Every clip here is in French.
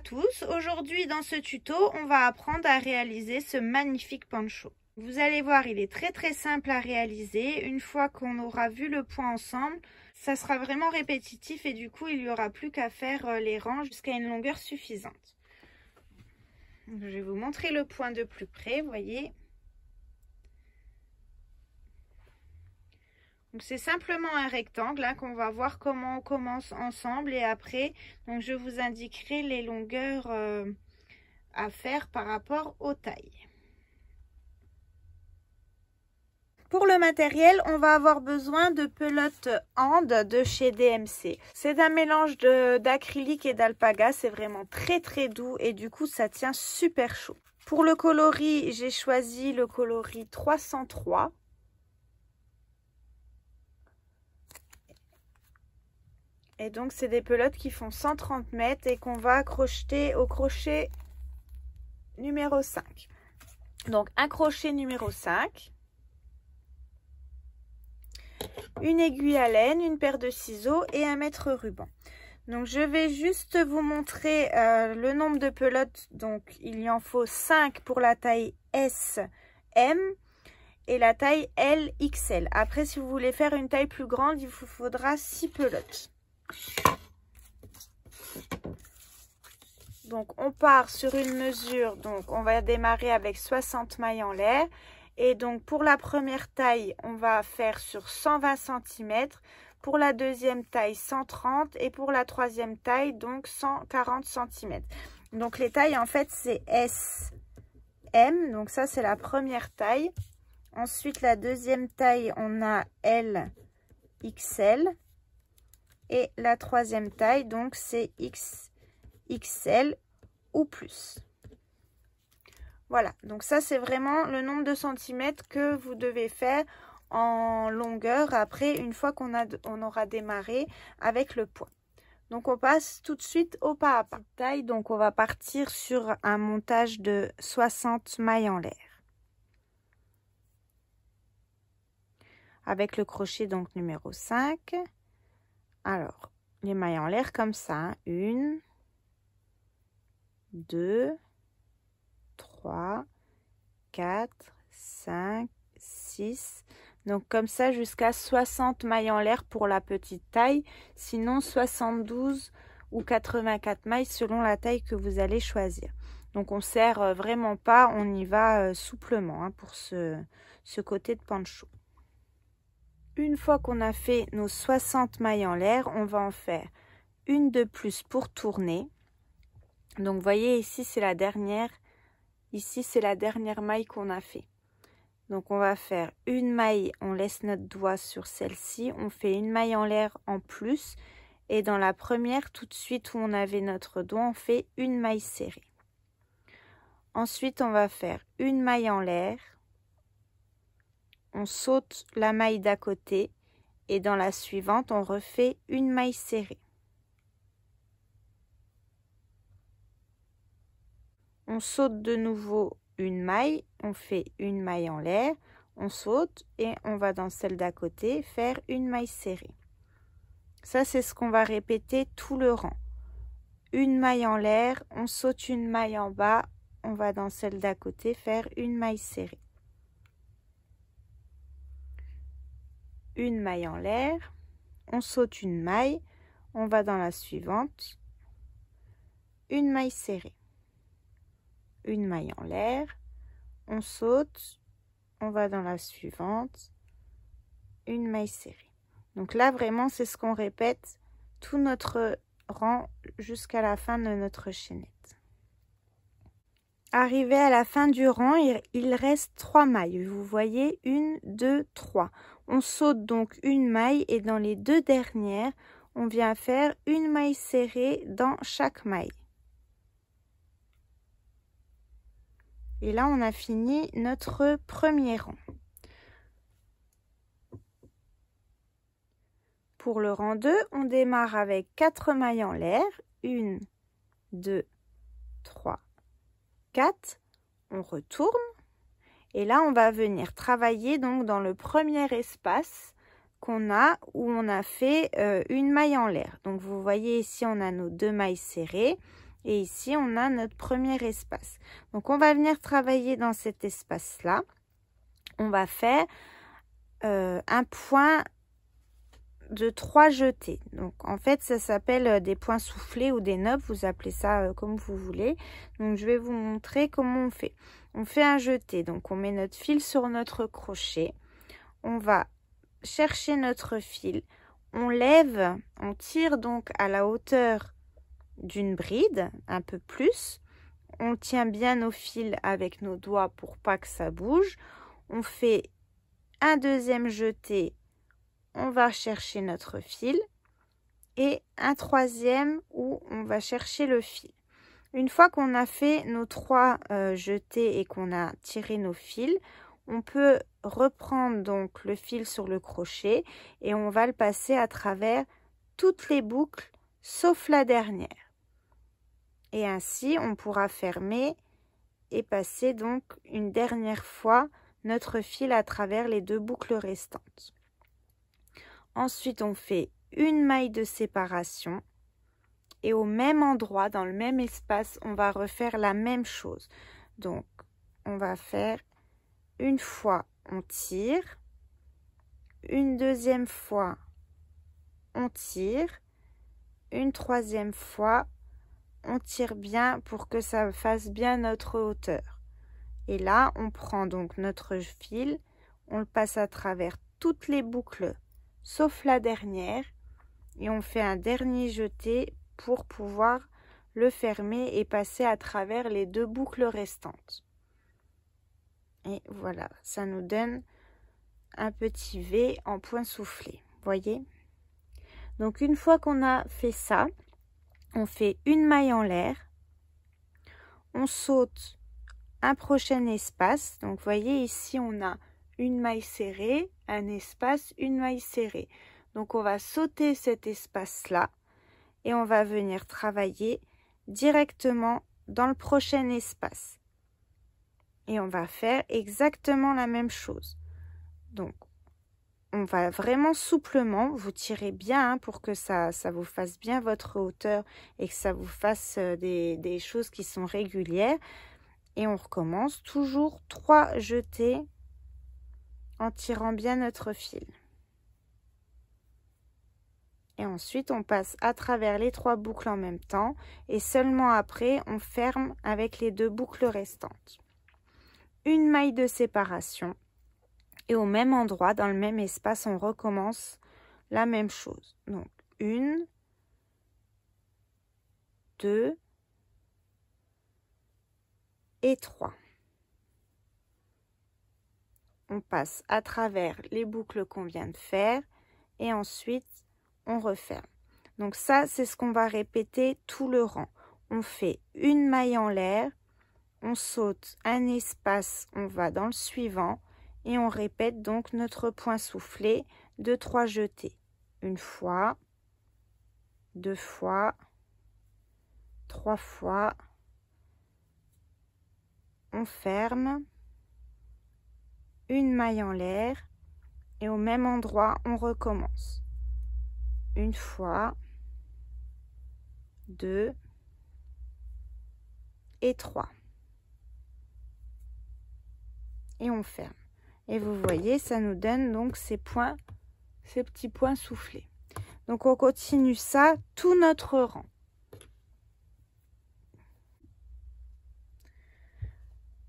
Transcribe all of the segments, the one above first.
tous, aujourd'hui dans ce tuto on va apprendre à réaliser ce magnifique pancho. Vous allez voir il est très très simple à réaliser, une fois qu'on aura vu le point ensemble ça sera vraiment répétitif et du coup il n'y aura plus qu'à faire euh, les rangs jusqu'à une longueur suffisante. je vais vous montrer le point de plus près, voyez c'est simplement un rectangle hein, qu'on va voir comment on commence ensemble et après donc je vous indiquerai les longueurs euh, à faire par rapport aux tailles. Pour le matériel, on va avoir besoin de pelotes Hand de chez DMC. C'est un mélange d'acrylique et d'alpaga, c'est vraiment très très doux et du coup ça tient super chaud. Pour le coloris, j'ai choisi le coloris 303 Et donc, c'est des pelotes qui font 130 mètres et qu'on va crocheter au crochet numéro 5. Donc, un crochet numéro 5. Une aiguille à laine, une paire de ciseaux et un mètre ruban. Donc, je vais juste vous montrer euh, le nombre de pelotes. Donc, il y en faut 5 pour la taille S, M et la taille LXL. Après, si vous voulez faire une taille plus grande, il vous faudra 6 pelotes. Donc on part sur une mesure, donc on va démarrer avec 60 mailles en l'air. Et donc pour la première taille, on va faire sur 120 cm. Pour la deuxième taille, 130. Et pour la troisième taille, donc 140 cm. Donc les tailles, en fait, c'est S, M. Donc ça, c'est la première taille. Ensuite, la deuxième taille, on a L, XL. Et la troisième taille, donc, c'est XXL ou plus. Voilà, donc ça, c'est vraiment le nombre de centimètres que vous devez faire en longueur après, une fois qu'on on aura démarré avec le poids. Donc on passe tout de suite au pas à pas. Taille, donc on va partir sur un montage de 60 mailles en l'air. Avec le crochet donc numéro 5. Alors, les mailles en l'air comme ça. Hein. Une, deux, trois, quatre, cinq, six. Donc comme ça jusqu'à 60 mailles en l'air pour la petite taille. Sinon 72 ou 84 mailles selon la taille que vous allez choisir. Donc on sert euh, vraiment pas, on y va euh, souplement hein, pour ce, ce côté de pancho une fois qu'on a fait nos 60 mailles en l'air, on va en faire une de plus pour tourner. Donc voyez ici c'est la dernière, ici c'est la dernière maille qu'on a fait. Donc on va faire une maille, on laisse notre doigt sur celle-ci, on fait une maille en l'air en plus et dans la première tout de suite où on avait notre doigt on fait une maille serrée. Ensuite on va faire une maille en l'air, on saute la maille d'à côté et dans la suivante, on refait une maille serrée. On saute de nouveau une maille, on fait une maille en l'air, on saute et on va dans celle d'à côté faire une maille serrée. Ça, c'est ce qu'on va répéter tout le rang. Une maille en l'air, on saute une maille en bas, on va dans celle d'à côté faire une maille serrée. une maille en l'air, on saute une maille, on va dans la suivante, une maille serrée, une maille en l'air, on saute, on va dans la suivante, une maille serrée. Donc là vraiment c'est ce qu'on répète tout notre rang jusqu'à la fin de notre chaînette. Arrivé à la fin du rang, il reste 3 mailles. Vous voyez, 1, 2, 3. On saute donc une maille et dans les deux dernières, on vient faire une maille serrée dans chaque maille. Et là, on a fini notre premier rang. Pour le rang 2, on démarre avec 4 mailles en l'air. 1, 2, 3, 4, on retourne. Et là, on va venir travailler donc dans le premier espace qu'on a où on a fait euh, une maille en l'air. Donc vous voyez ici, on a nos deux mailles serrées et ici, on a notre premier espace. Donc on va venir travailler dans cet espace-là. On va faire euh, un point de trois jetés Donc en fait ça s'appelle euh, des points soufflés ou des nobs, vous appelez ça euh, comme vous voulez. Donc je vais vous montrer comment on fait. On fait un jeté, donc on met notre fil sur notre crochet, on va chercher notre fil, on lève, on tire donc à la hauteur d'une bride, un peu plus, on tient bien nos fils avec nos doigts pour pas que ça bouge, on fait un deuxième jeté on va chercher notre fil et un troisième où on va chercher le fil. Une fois qu'on a fait nos trois euh, jetés et qu'on a tiré nos fils, on peut reprendre donc le fil sur le crochet et on va le passer à travers toutes les boucles sauf la dernière. Et ainsi, on pourra fermer et passer donc une dernière fois notre fil à travers les deux boucles restantes. Ensuite, on fait une maille de séparation et au même endroit, dans le même espace, on va refaire la même chose. Donc, on va faire une fois, on tire, une deuxième fois, on tire, une troisième fois, on tire bien pour que ça fasse bien notre hauteur. Et là, on prend donc notre fil, on le passe à travers toutes les boucles sauf la dernière. Et on fait un dernier jeté pour pouvoir le fermer et passer à travers les deux boucles restantes. Et voilà, ça nous donne un petit V en point soufflé. Voyez Donc une fois qu'on a fait ça, on fait une maille en l'air, on saute un prochain espace. Donc voyez ici on a une maille serrée, un espace, une maille serrée. Donc on va sauter cet espace-là et on va venir travailler directement dans le prochain espace. Et on va faire exactement la même chose. Donc on va vraiment souplement, vous tirez bien hein, pour que ça, ça vous fasse bien votre hauteur et que ça vous fasse euh, des, des choses qui sont régulières. Et on recommence toujours trois jetés en tirant bien notre fil. Et ensuite, on passe à travers les trois boucles en même temps et seulement après, on ferme avec les deux boucles restantes. Une maille de séparation et au même endroit, dans le même espace, on recommence la même chose. Donc, une, deux et trois on passe à travers les boucles qu'on vient de faire et ensuite on referme. Donc ça, c'est ce qu'on va répéter tout le rang. On fait une maille en l'air, on saute un espace, on va dans le suivant et on répète donc notre point soufflé de trois jetés. Une fois, deux fois, trois fois, on ferme maille en l'air et au même endroit on recommence une fois deux et trois et on ferme et vous voyez ça nous donne donc ces points ces petits points soufflés donc on continue ça tout notre rang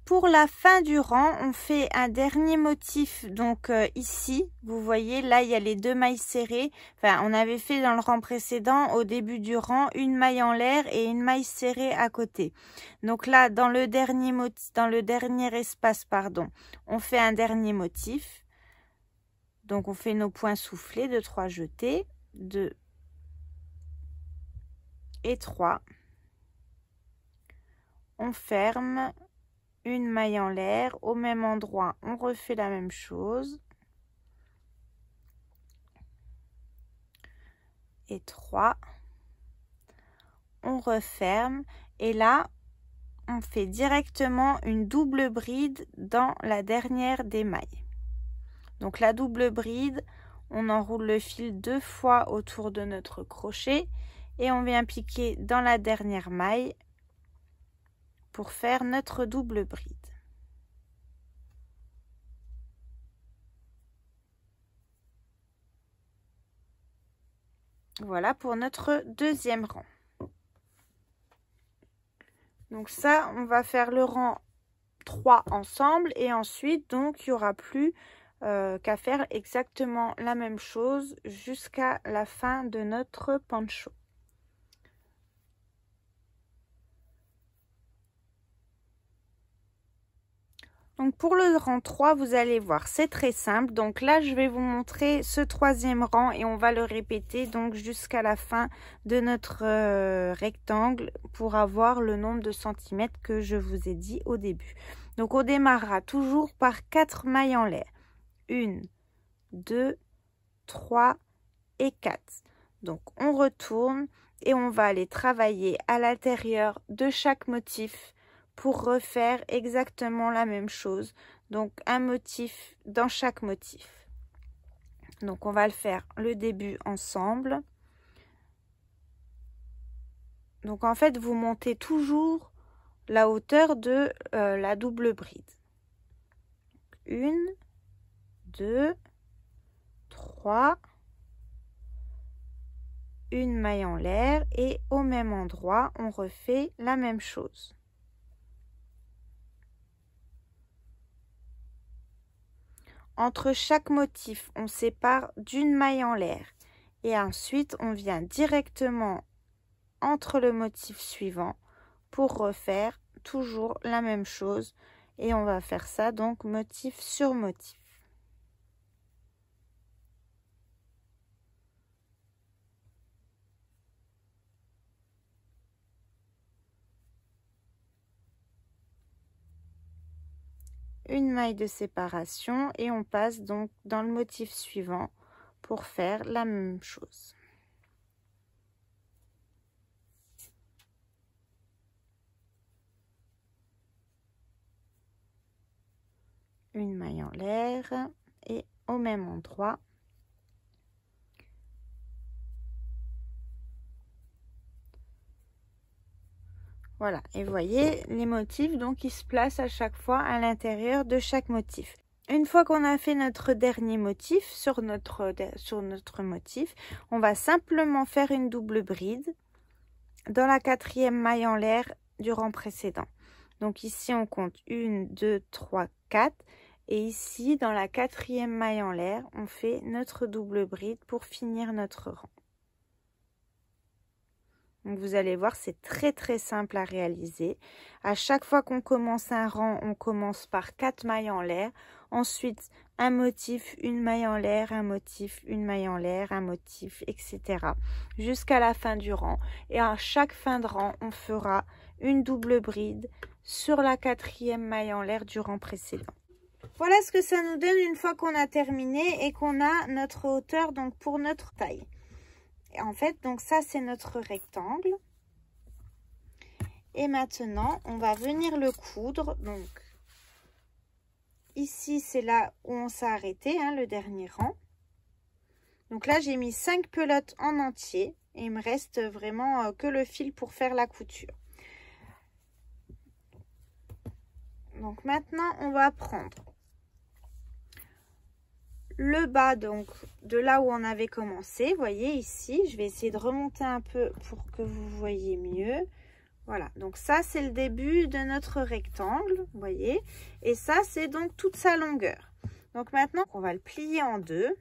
pour la fin du rang, on fait un dernier motif donc euh, ici. Vous voyez, là, il y a les deux mailles serrées. Enfin, on avait fait dans le rang précédent, au début du rang, une maille en l'air et une maille serrée à côté. Donc là, dans le dernier motif, dans le dernier espace, pardon, on fait un dernier motif. Donc, on fait nos points soufflés, de trois jetés, deux et trois. On ferme une maille en l'air au même endroit on refait la même chose et 3 on referme et là on fait directement une double bride dans la dernière des mailles donc la double bride on enroule le fil deux fois autour de notre crochet et on vient piquer dans la dernière maille pour faire notre double bride. Voilà pour notre deuxième rang. Donc ça, on va faire le rang 3 ensemble et ensuite, donc, il y aura plus euh, qu'à faire exactement la même chose jusqu'à la fin de notre pancho. Donc pour le rang 3, vous allez voir, c'est très simple. Donc là, je vais vous montrer ce troisième rang et on va le répéter donc jusqu'à la fin de notre euh, rectangle pour avoir le nombre de centimètres que je vous ai dit au début. Donc on démarrera toujours par 4 mailles en l'air. 1, 2, 3 et 4. Donc on retourne et on va aller travailler à l'intérieur de chaque motif pour refaire exactement la même chose. Donc un motif dans chaque motif. Donc on va le faire le début ensemble. Donc en fait vous montez toujours la hauteur de euh, la double bride. Une, deux, trois, une maille en l'air et au même endroit on refait la même chose. Entre chaque motif, on sépare d'une maille en l'air et ensuite on vient directement entre le motif suivant pour refaire toujours la même chose et on va faire ça donc motif sur motif. une maille de séparation et on passe donc dans le motif suivant pour faire la même chose. Une maille en l'air et au même endroit Voilà, et vous voyez les motifs, donc ils se placent à chaque fois à l'intérieur de chaque motif. Une fois qu'on a fait notre dernier motif sur notre, euh, sur notre motif, on va simplement faire une double bride dans la quatrième maille en l'air du rang précédent. Donc ici on compte 1, 2, 3, 4 et ici dans la quatrième maille en l'air on fait notre double bride pour finir notre rang. Donc vous allez voir, c'est très très simple à réaliser. À chaque fois qu'on commence un rang, on commence par 4 mailles en l'air. Ensuite, un motif, une maille en l'air, un motif, une maille en l'air, un motif, etc. Jusqu'à la fin du rang. Et à chaque fin de rang, on fera une double bride sur la quatrième maille en l'air du rang précédent. Voilà ce que ça nous donne une fois qu'on a terminé et qu'on a notre hauteur donc pour notre taille en fait, donc ça, c'est notre rectangle. Et maintenant, on va venir le coudre. Donc, ici, c'est là où on s'est arrêté, hein, le dernier rang. Donc là, j'ai mis cinq pelotes en entier. Et il me reste vraiment euh, que le fil pour faire la couture. Donc maintenant, on va prendre le bas donc de là où on avait commencé, voyez ici, je vais essayer de remonter un peu pour que vous voyez mieux. Voilà, donc ça c'est le début de notre rectangle, voyez, et ça c'est donc toute sa longueur. Donc maintenant on va le plier en deux,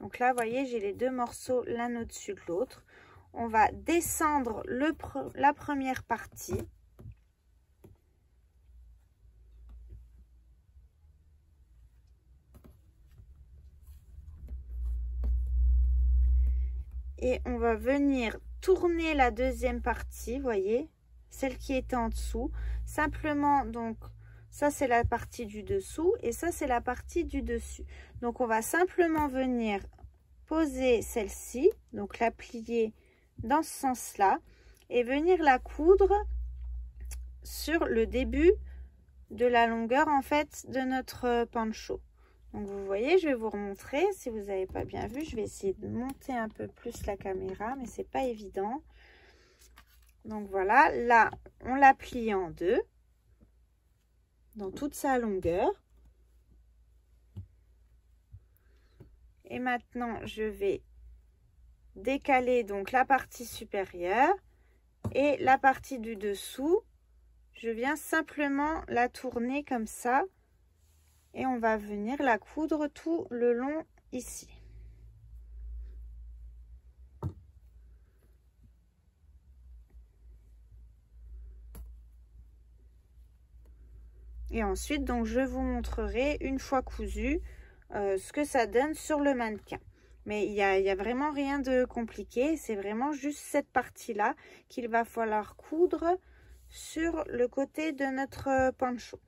Donc là, vous voyez, j'ai les deux morceaux l'un au-dessus de l'autre. On va descendre le la première partie. et on va venir tourner la deuxième partie, voyez, celle qui était en dessous. Simplement, donc, ça, c'est la partie du dessous et ça, c'est la partie du dessus. Donc, on va simplement venir poser celle-ci, donc la plier dans ce sens-là et venir la coudre sur le début de la longueur en fait de notre pancho. Donc vous voyez, je vais vous remontrer, si vous n'avez pas bien vu, je vais essayer de monter un peu plus la caméra, mais ce n'est pas évident. Donc voilà, là on la plie en deux, dans toute sa longueur. Et maintenant, je vais décaler donc la partie supérieure et la partie du dessous. Je viens simplement la tourner comme ça et on va venir la coudre tout le long ici. Et ensuite, donc, je vous montrerai une fois cousu euh, ce que ça donne sur le mannequin. Mais il n'y y a, vraiment rien de compliqué. C'est vraiment juste cette partie-là qu'il va falloir coudre sur le côté de notre euh, pancho.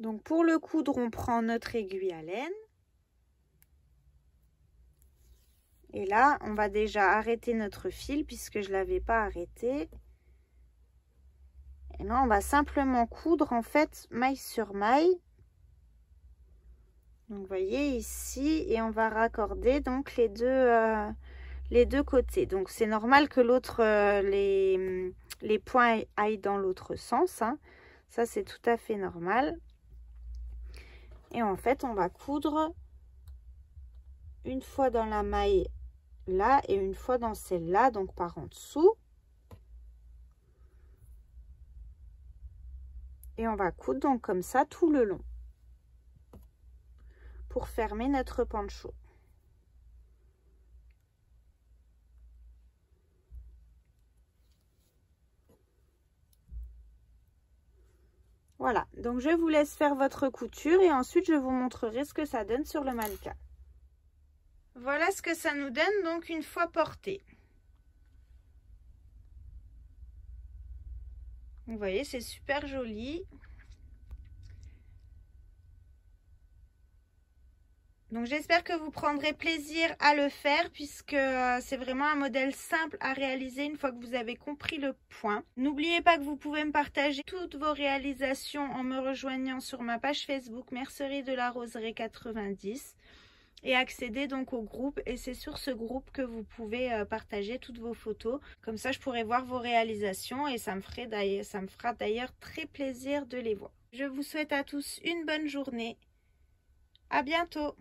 Donc pour le coudre, on prend notre aiguille à laine. Et là, on va déjà arrêter notre fil puisque je l'avais pas arrêté. Et là, on va simplement coudre en fait maille sur maille. Donc, vous voyez ici, et on va raccorder donc les deux, euh, les deux côtés. Donc, c'est normal que l'autre, euh, les, les points aillent dans l'autre sens. Hein. Ça, c'est tout à fait normal. Et en fait, on va coudre une fois dans la maille là et une fois dans celle-là, donc par en dessous. Et on va coudre donc comme ça tout le long pour fermer notre pancho. Voilà, donc je vous laisse faire votre couture et ensuite je vous montrerai ce que ça donne sur le mannequin. Voilà ce que ça nous donne donc une fois porté. Vous voyez, c'est super joli. Donc j'espère que vous prendrez plaisir à le faire puisque euh, c'est vraiment un modèle simple à réaliser une fois que vous avez compris le point. N'oubliez pas que vous pouvez me partager toutes vos réalisations en me rejoignant sur ma page Facebook Mercerie de la Roseraie 90 et accéder donc au groupe et c'est sur ce groupe que vous pouvez euh, partager toutes vos photos comme ça je pourrai voir vos réalisations et ça me, ferait ça me fera d'ailleurs très plaisir de les voir. Je vous souhaite à tous une bonne journée. À bientôt